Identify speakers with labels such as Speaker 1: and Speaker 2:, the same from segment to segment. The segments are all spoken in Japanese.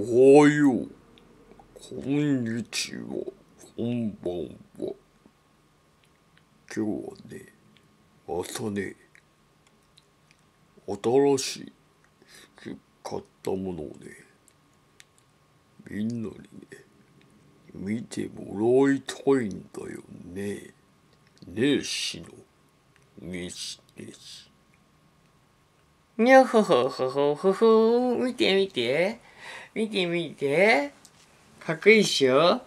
Speaker 1: おはよう。こんにちは。こんばんは。今日はね、朝ね、新しく買ったものをね、みんなにね、見てもらいたいんだよね。ねえ、しの。ねし、ねし。にゃほほほほほほ、見て見て。見て見て。かっこいいっしょ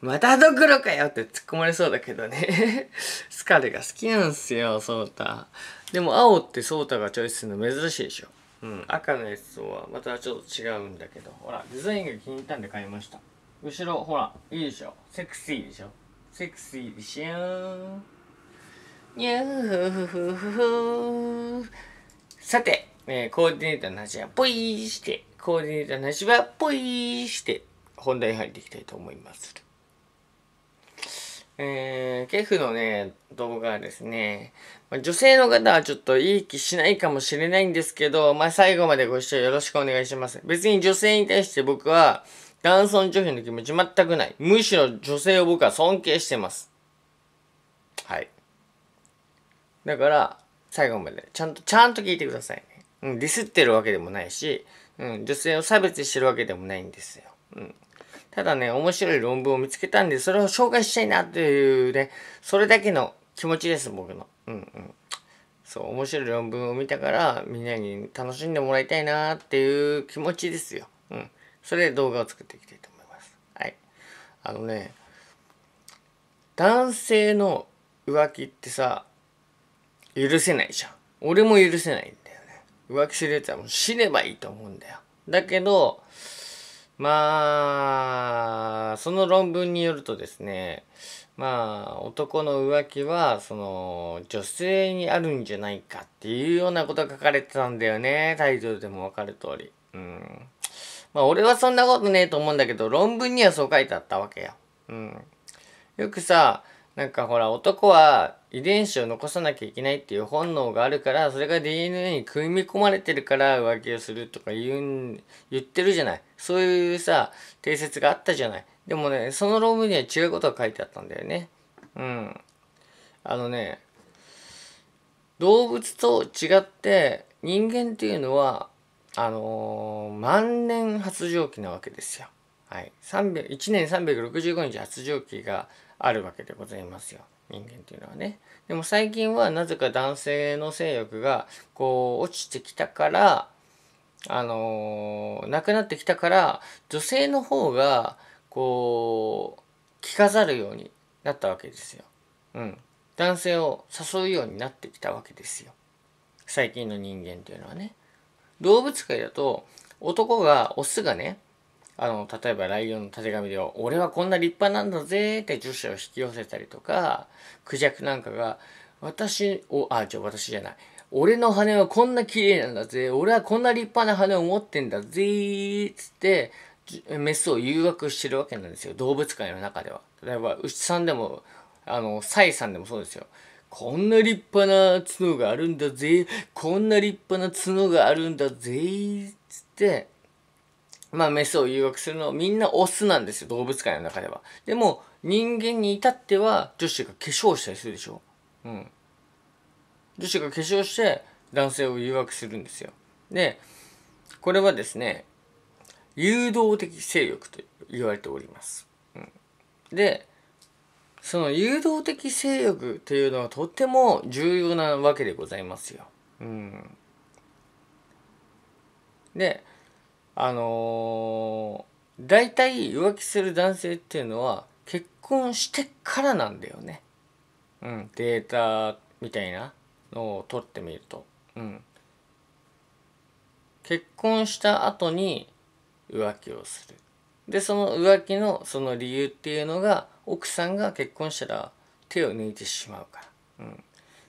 Speaker 1: またドクロかよって突っ込まれそうだけどね スカルが好きなんすよ、ソータ。でも青ってソータがチョイスするの珍しいでしょ。うん、赤のやつとはまたちょっと違うんだけど。ほら、デザインが気に入ったんで買いました。後ろ、ほら、いいでしょ。セクシーでしょ。セクシーでしょ。にゃーふふふふさて、えー、コーディネーターの話はポイしてコーディネーターなしは、ぽいして、本題入っていきたいと思います。えー、ケフのね、動画はですね、まあ、女性の方はちょっといい気しないかもしれないんですけど、まあ、最後までご視聴よろしくお願いします。別に女性に対して僕は、男尊女卑の気持ち全くない。むしろ女性を僕は尊敬してます。はい。だから、最後まで、ちゃんと、ちゃんと聞いてくださいね。うん、ディスってるわけでもないし、うん、女性を差別してるわけでもないんですよ。うん。ただね、面白い論文を見つけたんで、それを紹介したいなというね、それだけの気持ちです、僕の。うんうん。そう、面白い論文を見たから、みんなに楽しんでもらいたいなっていう気持ちですよ。うん。それで動画を作っていきたいと思います。はい。あのね、男性の浮気ってさ、許せないじゃん。俺も許せないん浮気するやつはもう死ねばいいと思うんだよ。だけど、まあ、その論文によるとですね、まあ、男の浮気は、その、女性にあるんじゃないかっていうようなことが書かれてたんだよね。タイトルでもわかる通り。うん。まあ、俺はそんなことねえと思うんだけど、論文にはそう書いてあったわけよ。うん。よくさ、なんかほら男は遺伝子を残さなきゃいけないっていう本能があるからそれが DNA に組み込まれてるから浮気をするとか言う言ってるじゃないそういうさ定説があったじゃないでもねその論文には違うことが書いてあったんだよねうんあのね動物と違って人間っていうのはあのー、万年発情期なわけですよはい1年365日発情期があるわけでございますよ人間っていうのはね。でも最近はなぜか男性の性欲がこう落ちてきたからあのー、なくなってきたから女性の方がこう着飾るようになったわけですよ。うん。男性を誘うようになってきたわけですよ。最近の人間っていうのはね。動物界だと男がオスがねあの例えばライオンのたてがみでは「俺はこんな立派なんだぜ」って女者を引き寄せたりとかクジャクなんかが「私をあじゃあ私じゃない俺の羽はこんな綺麗なんだぜ俺はこんな立派な羽を持ってんだぜ」っつってメスを誘惑してるわけなんですよ動物界の中では例えば牛さんでもあのサイさんでもそうですよこんな立派な角があるんだぜこんな立派な角があるんだぜっつってまあ、メスを誘惑するのはみんなオスなんですよ、動物界の中では。でも、人間に至っては、女子が化粧したりするでしょうん。女子が化粧して、男性を誘惑するんですよ。で、これはですね、誘導的性欲と言われております。うん、で、その誘導的性欲というのはとっても重要なわけでございますよ。うん。で、あのー、大体浮気する男性っていうのは結婚してからなんだよね。うん、データみたいなのを取ってみると。うん。結婚した後に浮気をする。で、その浮気のその理由っていうのが、奥さんが結婚したら手を抜いてしまうから。うん。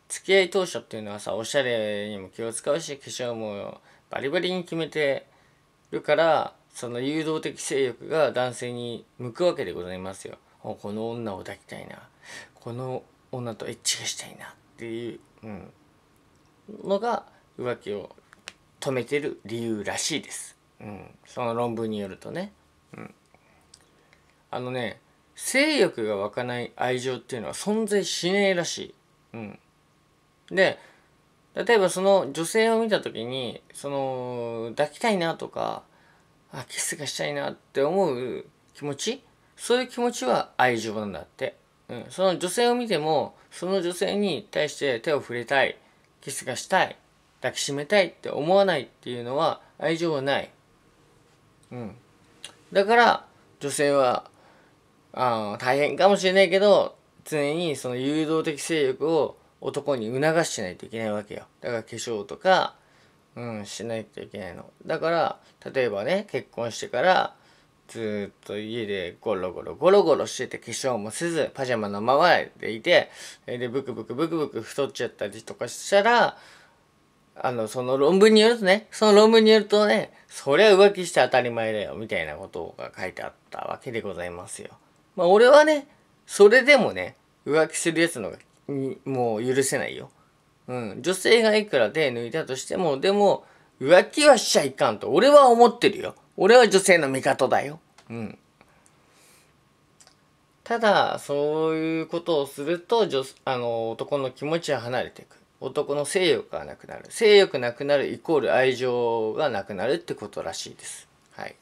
Speaker 1: 付き合い当初っていうのはさ、おしゃれにも気を使うし、化粧もバリバリに決めて、るからその誘導的性欲が男性に向くわけでございますよ。この女を抱きたいなこの女とエッチがしたいなっていう、うん、のが浮気を止めてる理由らしいです。うん、その論文によるとね。うん、あのね性欲が湧かない愛情っていうのは存在しねえらしい。うん、で例えばその女性を見た時にその抱きたいなとかあキスがしたいなって思う気持ちそういう気持ちは愛情なんだって、うん、その女性を見てもその女性に対して手を触れたいキスがしたい抱きしめたいって思わないっていうのは愛情はない、うん、だから女性はあ大変かもしれないけど常にその誘導的性欲を男に促しないといけないわけよだから化粧とかうんしないといけないのだから例えばね結婚してからずっと家でゴロゴロゴロゴロしてて化粧もせずパジャマのままでいてでブクブクブクブク太っちゃったりとかしたらあのその論文によるとねその論文によるとねそりゃ浮気して当たり前だよみたいなことが書いてあったわけでございますよまあ俺はねそれでもね浮気するやつのがにもう許せないよ。うん。女性がいくら手抜いたとしても、でも、浮気はしちゃいかんと。俺は思ってるよ。俺は女性の味方だよ。うん。ただ、そういうことをすると、女あの男の気持ちは離れていく。男の性欲がなくなる。性欲なくなるイコール愛情がなくなるってことらしいです。はい。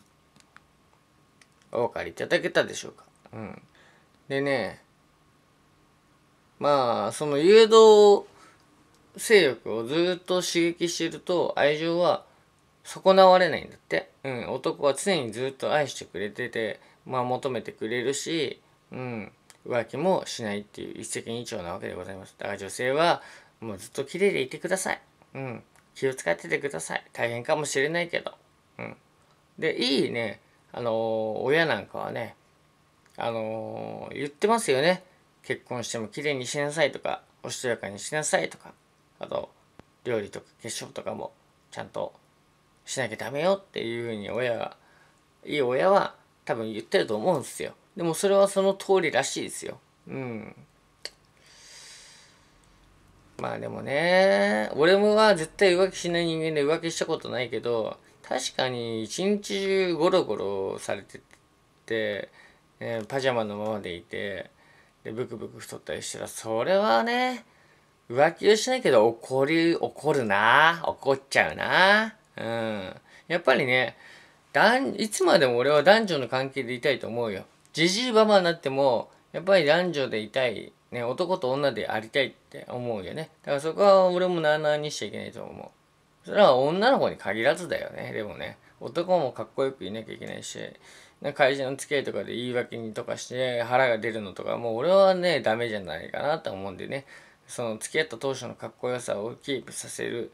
Speaker 1: お分かりいただけたでしょうか。うん。でね、まあその誘導勢力をずっと刺激してると愛情は損なわれないんだって、うん、男は常にずっと愛してくれてて、まあ、求めてくれるし、うん、浮気もしないっていう一石二鳥なわけでございますだから女性はもうずっと綺麗でいてください、うん、気を使っててください大変かもしれないけど、うん、でいいねあのー、親なんかはねあのー、言ってますよね結婚しても綺麗にしなさいとか、おしとやかにしなさいとか、あと、料理とか化粧とかもちゃんとしなきゃダメよっていうふうに親が、いい親は多分言ってると思うんですよ。でもそれはその通りらしいですよ。うん。まあでもね、俺もは絶対浮気しない人間で浮気したことないけど、確かに一日中ゴロゴロされてて、えー、パジャマのままでいて、で、ブクブク太ったりしたら、それはね、浮気をしないけど怒り、怒るな怒っちゃうなうん。やっぱりね、いつまでも俺は男女の関係でいたいと思うよ。じじいばばになっても、やっぱり男女でいたい。ね、男と女でありたいって思うよね。だからそこは俺もなあなあにしちゃいけないと思う。それは女の子に限らずだよね。でもね、男もかっこよくいなきゃいけないし、会社の付き合いとかで言い訳にとかして腹が出るのとかもう俺はねダメじゃないかなと思うんでねその付き合った当初のかっこよさをキープさせる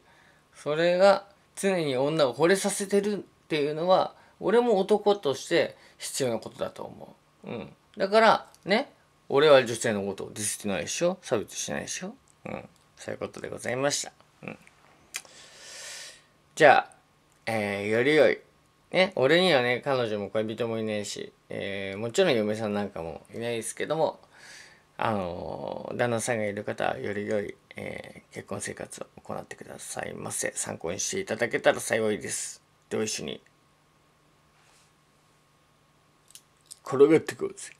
Speaker 1: それが常に女を惚れさせてるっていうのは俺も男として必要なことだと思う、うん、だからね俺は女性のことをディスってないでしょ差別しないでしょうんそういうことでございました、うん、じゃあ、えー、より良いね、俺にはね、彼女も恋人もいないし、えー、もちろん嫁さんなんかもいないですけども、あのー、旦那さんがいる方はより良い、えー、結婚生活を行ってくださいませ。参考にしていただけたら幸いです。と一緒に、転がってください。